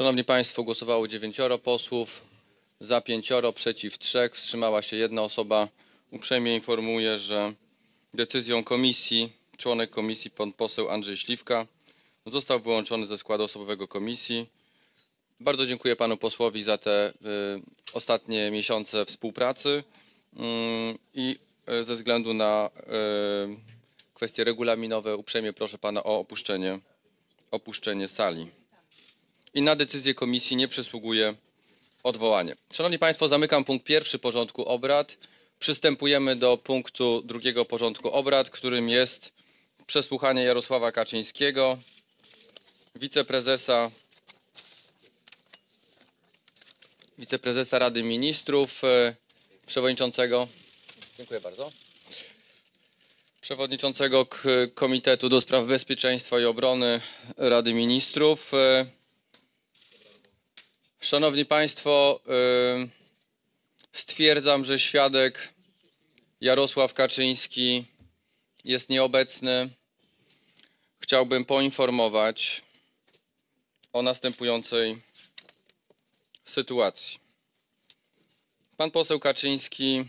Szanowni Państwo, głosowało dziewięcioro posłów, za pięcioro, przeciw trzech, wstrzymała się jedna osoba. Uprzejmie informuję, że decyzją komisji członek komisji pan poseł Andrzej Śliwka został wyłączony ze składu osobowego komisji. Bardzo dziękuję panu posłowi za te y, ostatnie miesiące współpracy mm, i y, ze względu na y, kwestie regulaminowe uprzejmie proszę pana o opuszczenie, opuszczenie sali i na decyzję komisji nie przysługuje odwołanie. Szanowni Państwo, zamykam punkt pierwszy porządku obrad. Przystępujemy do punktu drugiego porządku obrad, którym jest przesłuchanie Jarosława Kaczyńskiego, wiceprezesa, wiceprezesa Rady Ministrów, e, przewodniczącego. Dziękuję bardzo. Przewodniczącego Komitetu do Spraw Bezpieczeństwa i Obrony Rady Ministrów. E, Szanowni Państwo, y, stwierdzam, że świadek Jarosław Kaczyński jest nieobecny. Chciałbym poinformować o następującej sytuacji. Pan poseł Kaczyński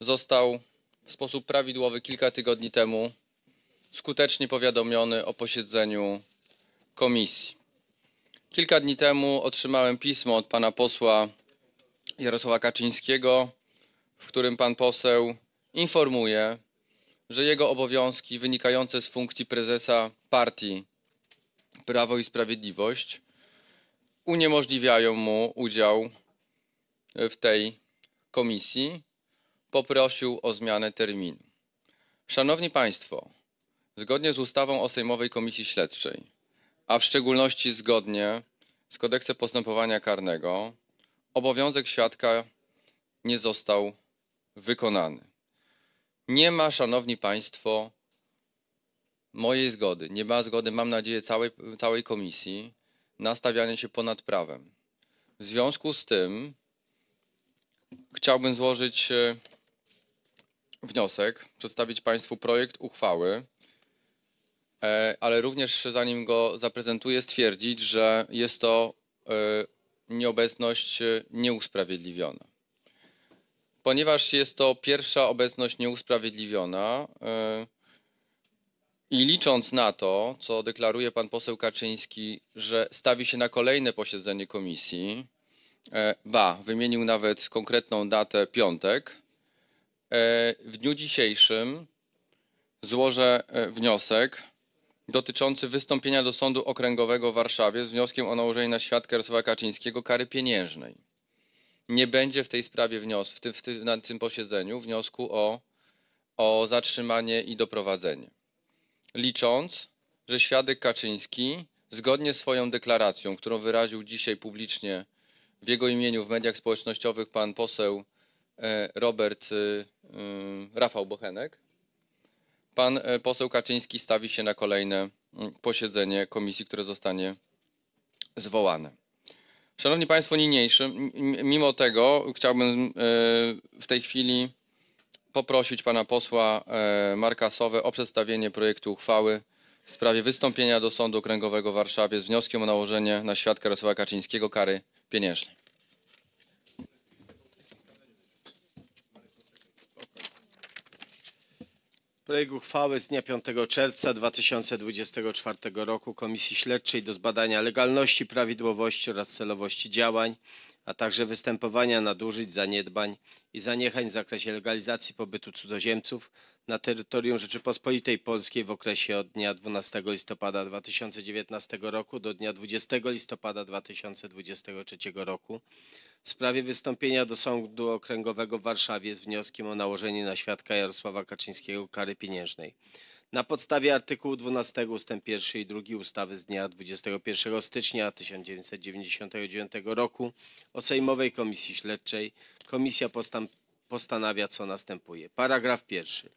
został w sposób prawidłowy kilka tygodni temu skutecznie powiadomiony o posiedzeniu komisji. Kilka dni temu otrzymałem pismo od pana posła Jarosława Kaczyńskiego, w którym pan poseł informuje, że jego obowiązki wynikające z funkcji prezesa partii Prawo i Sprawiedliwość uniemożliwiają mu udział w tej komisji. Poprosił o zmianę terminu. Szanowni Państwo, zgodnie z ustawą o Sejmowej Komisji Śledczej, a w szczególności zgodnie z kodeksem postępowania karnego, obowiązek świadka nie został wykonany. Nie ma, szanowni państwo, mojej zgody, nie ma zgody, mam nadzieję, całej, całej komisji na stawianie się ponad prawem. W związku z tym chciałbym złożyć e, wniosek, przedstawić Państwu projekt uchwały E, ale również zanim go zaprezentuję, stwierdzić, że jest to e, nieobecność nieusprawiedliwiona. Ponieważ jest to pierwsza obecność nieusprawiedliwiona e, i licząc na to, co deklaruje pan poseł Kaczyński, że stawi się na kolejne posiedzenie komisji, ba, wymienił nawet konkretną datę piątek, w dniu dzisiejszym złożę wniosek dotyczący wystąpienia do Sądu Okręgowego w Warszawie z wnioskiem o nałożenie na świadka Jarosława Kaczyńskiego kary pieniężnej. Nie będzie w tej sprawie wniosku, w tym, w tym, na tym posiedzeniu wniosku o, o zatrzymanie i doprowadzenie. Licząc, że świadek Kaczyński zgodnie z swoją deklaracją, którą wyraził dzisiaj publicznie w jego imieniu w mediach społecznościowych pan poseł e, Robert y, y, Rafał Bochenek, pan e, poseł Kaczyński stawi się na kolejne mm, posiedzenie komisji, które zostanie zwołane. Szanowni Państwo, niniejszy, mimo tego chciałbym e, w tej chwili poprosić pana posła e, Marka Sowę o przedstawienie projektu uchwały w sprawie wystąpienia do Sądu Okręgowego w Warszawie z wnioskiem o nałożenie na świadka Jarosława Kaczyńskiego kary pieniężnej. Projekt uchwały z dnia 5 czerwca 2024 roku Komisji Śledczej do zbadania legalności, prawidłowości oraz celowości działań, a także występowania nadużyć, zaniedbań i zaniechań w zakresie legalizacji pobytu cudzoziemców na terytorium Rzeczypospolitej Polskiej w okresie od dnia 12 listopada 2019 roku do dnia 20 listopada 2023 roku w sprawie wystąpienia do Sądu Okręgowego w Warszawie z wnioskiem o nałożenie na świadka Jarosława Kaczyńskiego kary pieniężnej. Na podstawie artykułu 12 ust. 1 i 2 ustawy z dnia 21 stycznia 1999 roku o Sejmowej Komisji Śledczej komisja postanawia co następuje. Paragraf pierwszy.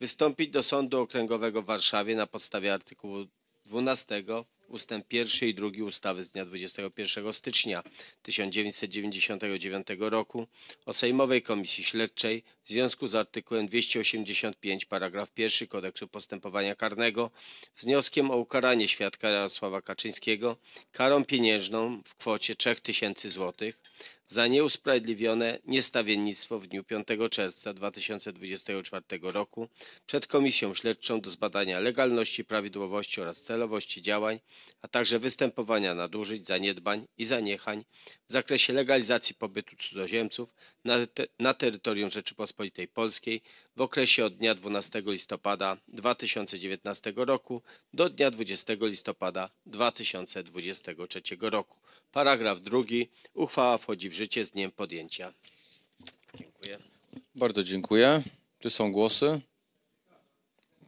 Wystąpić do Sądu Okręgowego w Warszawie na podstawie artykułu 12 ustęp 1 i 2 ustawy z dnia 21 stycznia 1999 roku o Sejmowej Komisji Śledczej w związku z artykułem 285 paragraf 1 Kodeksu Postępowania Karnego z wnioskiem o ukaranie świadka Jarosława Kaczyńskiego karą pieniężną w kwocie 3000 złotych za nieusprawiedliwione niestawiennictwo w dniu 5 czerwca 2024 roku przed Komisją Śledczą do zbadania legalności, prawidłowości oraz celowości działań, a także występowania nadużyć, zaniedbań i zaniechań w zakresie legalizacji pobytu cudzoziemców na, te, na terytorium Rzeczypospolitej Polskiej w okresie od dnia 12 listopada 2019 roku do dnia 20 listopada 2023 roku Paragraf drugi. Uchwała wchodzi w życie z dniem podjęcia. Dziękuję. Bardzo dziękuję. Czy są głosy?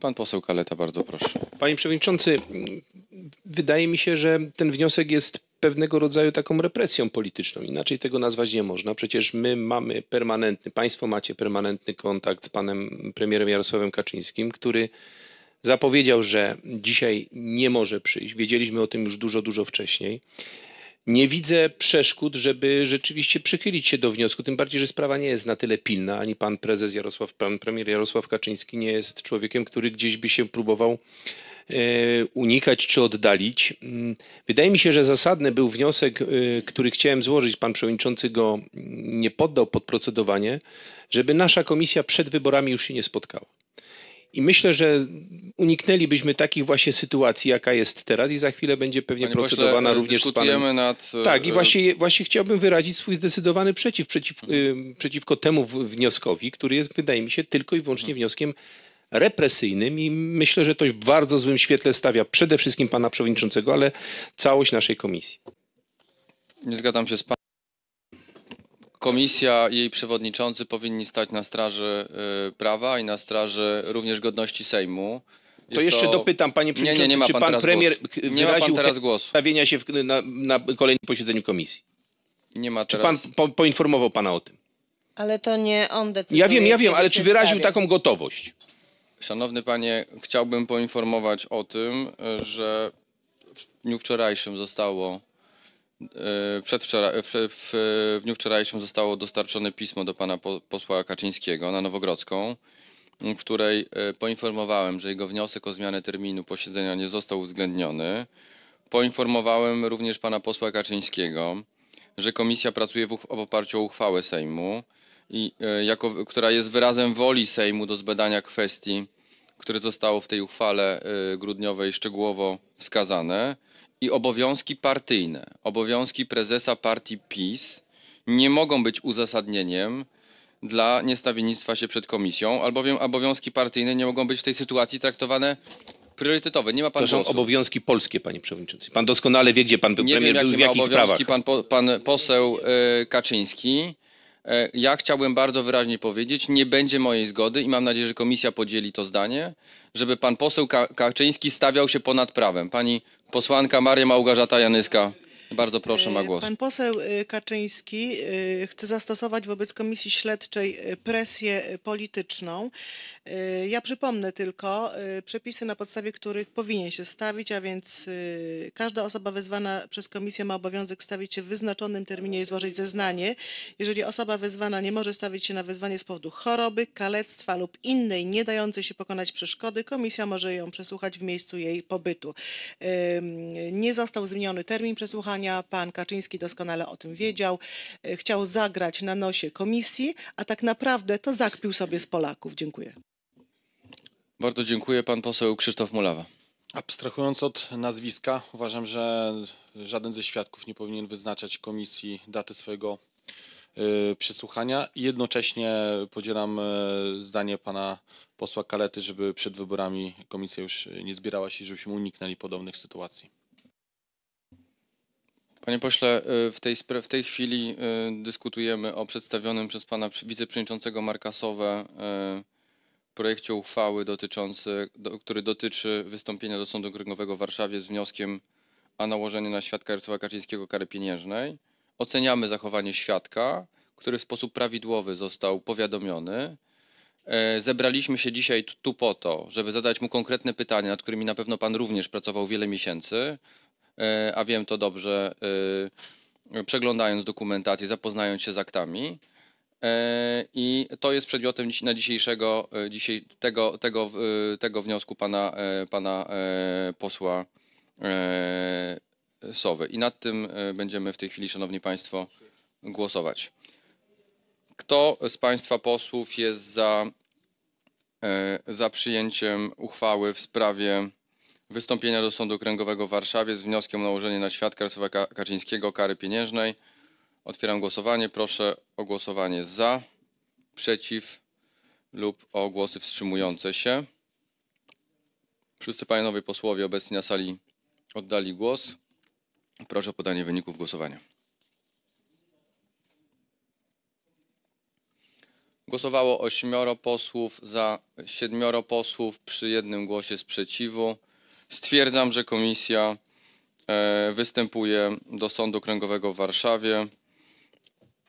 Pan poseł Kaleta, bardzo proszę. Panie Przewodniczący, wydaje mi się, że ten wniosek jest pewnego rodzaju taką represją polityczną. Inaczej tego nazwać nie można. Przecież my mamy permanentny, państwo macie permanentny kontakt z panem premierem Jarosławem Kaczyńskim, który zapowiedział, że dzisiaj nie może przyjść. Wiedzieliśmy o tym już dużo, dużo wcześniej nie widzę przeszkód, żeby rzeczywiście przychylić się do wniosku, tym bardziej, że sprawa nie jest na tyle pilna, ani pan prezes Jarosław, pan premier Jarosław Kaczyński nie jest człowiekiem, który gdzieś by się próbował e, unikać czy oddalić. Mm, wydaje mi się, że zasadny był wniosek, e, który chciałem złożyć, pan przewodniczący go nie poddał pod procedowanie, żeby nasza komisja przed wyborami już się nie spotkała. I myślę, że uniknęlibyśmy takich właśnie sytuacji, jaka jest teraz i za chwilę będzie pewnie Panie procedowana pośle, również z panem. Nad... Tak i e, właśnie, właśnie chciałbym wyrazić swój zdecydowany przeciw, przeciw hmm. przeciwko temu wnioskowi, który jest wydaje mi się tylko i wyłącznie hmm. wnioskiem represyjnym i myślę, że to w bardzo złym świetle stawia przede wszystkim pana przewodniczącego, ale całość naszej komisji. Nie zgadzam się z panem. Komisja i jej przewodniczący powinni stać na straży y, prawa i na straży również godności Sejmu. Jest to jeszcze to... dopytam, panie przewodniczący, nie, nie, nie czy pan, pan premier głos. nie ma pan teraz głosu. stawienia się w, na, na, kolejnym posiedzeniu komisji? Nie ma teraz. Czy pan po, poinformował pana o tym? Ale to nie on decyduje. Ja wiem, ja wiem, ale czy wyraził stawia. taką gotowość? Szanowny panie, chciałbym poinformować o tym, y, że w dniu wczorajszym zostało E, Przedwczoraj, e, w, w, w dniu wczorajszym zostało dostarczone pismo do pana posła Kaczyńskiego na Nowogrodzką, w której e, poinformowałem, że jego wniosek o zmianę terminu posiedzenia nie został uwzględniony. Poinformowałem również pana posła Kaczyńskiego, że komisja pracuje w, w oparciu o uchwałę Sejmu, i, jako, która jest wyrazem woli Sejmu do zbadania kwestii, które zostało w tej uchwale grudniowej szczegółowo wskazane i obowiązki partyjne, obowiązki prezesa partii PiS nie mogą być uzasadnieniem dla niestawiennictwa się przed komisją, albowiem obowiązki partyjne nie mogą być w tej sytuacji traktowane priorytetowe. Nie ma pan To są głosu. obowiązki polskie, panie przewodniczący. Pan doskonale wie, gdzie pan był nie premier, wiem, był, w jakich sprawach. Pan, pan poseł e, Kaczyński. E, ja chciałbym bardzo wyraźnie powiedzieć, nie będzie mojej zgody i mam nadzieję, że komisja podzieli to zdanie, żeby pan poseł Kaczyński stawiał się ponad prawem. Pani posłanka Maria Małgorzata Janyska, bardzo proszę, ma e, głos. Pan poseł e, Kaczyński e, chce zastosować wobec Komisji Śledczej presję polityczną. Ja przypomnę tylko przepisy, na podstawie których powinien się stawić, a więc każda osoba wezwana przez Komisję ma obowiązek stawić się w wyznaczonym terminie i złożyć zeznanie. Jeżeli osoba wezwana nie może stawić się na wezwanie z powodu choroby, kalectwa lub innej nie dającej się pokonać przeszkody, Komisja może ją przesłuchać w miejscu jej pobytu. Nie został zmieniony termin przesłuchania głosowania. Pan Kaczyński doskonale o tym wiedział. E, chciał zagrać na nosie komisji, a tak naprawdę to zakpił sobie z Polaków. Dziękuję. Bardzo dziękuję. Pan poseł Krzysztof Mulawa. Abstrahując od nazwiska, uważam, że żaden ze świadków nie powinien wyznaczać komisji daty swojego e, przesłuchania. I jednocześnie podzielam e, zdanie pana posła Kalety, żeby przed wyborami komisja już nie zbierała się, żebyśmy uniknęli podobnych sytuacji. Panie pośle, y, w tej, w tej chwili y, dyskutujemy o przedstawionym przez pana wiceprzewodniczącego Markasowe y, projekcie uchwały, dotyczący, do, który dotyczy wystąpienia do Sądu Okręgowego w Warszawie z wnioskiem o nałożenie na świadka Jarosława Kaczyńskiego kary pieniężnej. Oceniamy zachowanie świadka, który w sposób prawidłowy został powiadomiony. E, zebraliśmy się dzisiaj tu po to, żeby zadać mu konkretne pytania, nad którymi na pewno pan również pracował wiele miesięcy, E, a wiem to dobrze, e, przeglądając dokumentację, zapoznając się z aktami. E, I to jest przedmiotem na dzisiejszego, tego, tego, tego wniosku pana, pana posła Sowy. I nad tym będziemy w tej chwili, Szanowni Państwo, głosować. Kto z Państwa posłów jest za, za przyjęciem uchwały w sprawie wystąpienia do Sądu Okręgowego w Warszawie z wnioskiem o nałożenie na świadka Jarosława Kaczyńskiego kary pieniężnej. Otwieram głosowanie. Proszę o głosowanie za, przeciw lub o głosy wstrzymujące się. Wszyscy panowie posłowie obecni na sali oddali głos. Proszę o podanie wyników głosowania. Głosowało ośmioro posłów, za siedmioro posłów, przy jednym głosie sprzeciwu. Stwierdzam, że komisja e, występuje do Sądu Kręgowego w Warszawie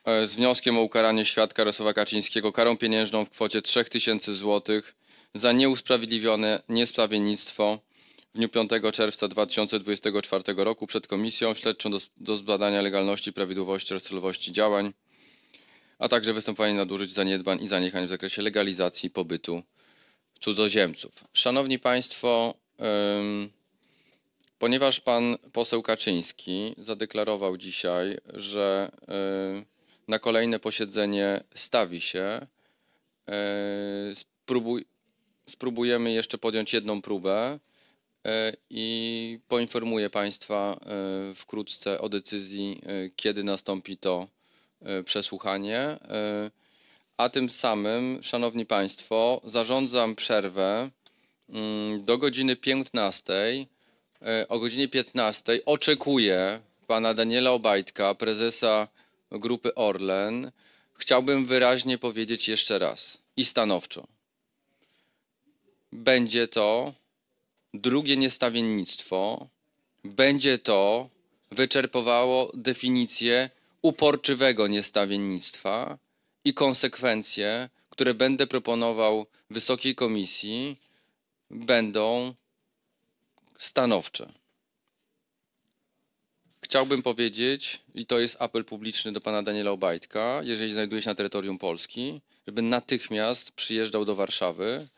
e, z wnioskiem o ukaranie świadka Rosława Kaczyńskiego karą pieniężną w kwocie 3000 zł za nieusprawiedliwione niesprawiednictwo w dniu 5 czerwca 2024 roku przed Komisją Śledczą do, do zbadania legalności, prawidłowości oraz celowości działań, a także występowanie nadużyć, zaniedbań i zaniechań w zakresie legalizacji pobytu cudzoziemców. Szanowni Państwo, Ponieważ pan poseł Kaczyński zadeklarował dzisiaj, że na kolejne posiedzenie stawi się, spróbuj, spróbujemy jeszcze podjąć jedną próbę e, i poinformuję państwa e, wkrótce o decyzji, e, kiedy nastąpi to przesłuchanie. A tym samym, szanowni państwo, zarządzam przerwę Mm, do godziny 15. E, o godzinie 15 oczekuję pana Daniela Obajtka, prezesa grupy Orlen. Chciałbym wyraźnie powiedzieć jeszcze raz i stanowczo. Będzie to drugie niestawiennictwo, będzie to wyczerpowało definicję uporczywego niestawiennictwa i konsekwencje, które będę proponował Wysokiej Komisji będą stanowcze. Chciałbym powiedzieć, i to jest apel publiczny do pana Daniela Obajtka, jeżeli znajduje się na terytorium Polski, żeby natychmiast przyjeżdżał do Warszawy,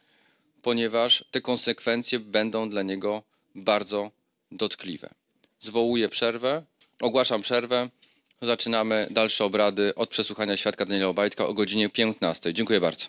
ponieważ te konsekwencje będą dla niego bardzo dotkliwe. Zwołuję przerwę, ogłaszam przerwę. Zaczynamy dalsze obrady od przesłuchania świadka Daniela Obajtka o godzinie 15. Dziękuję bardzo.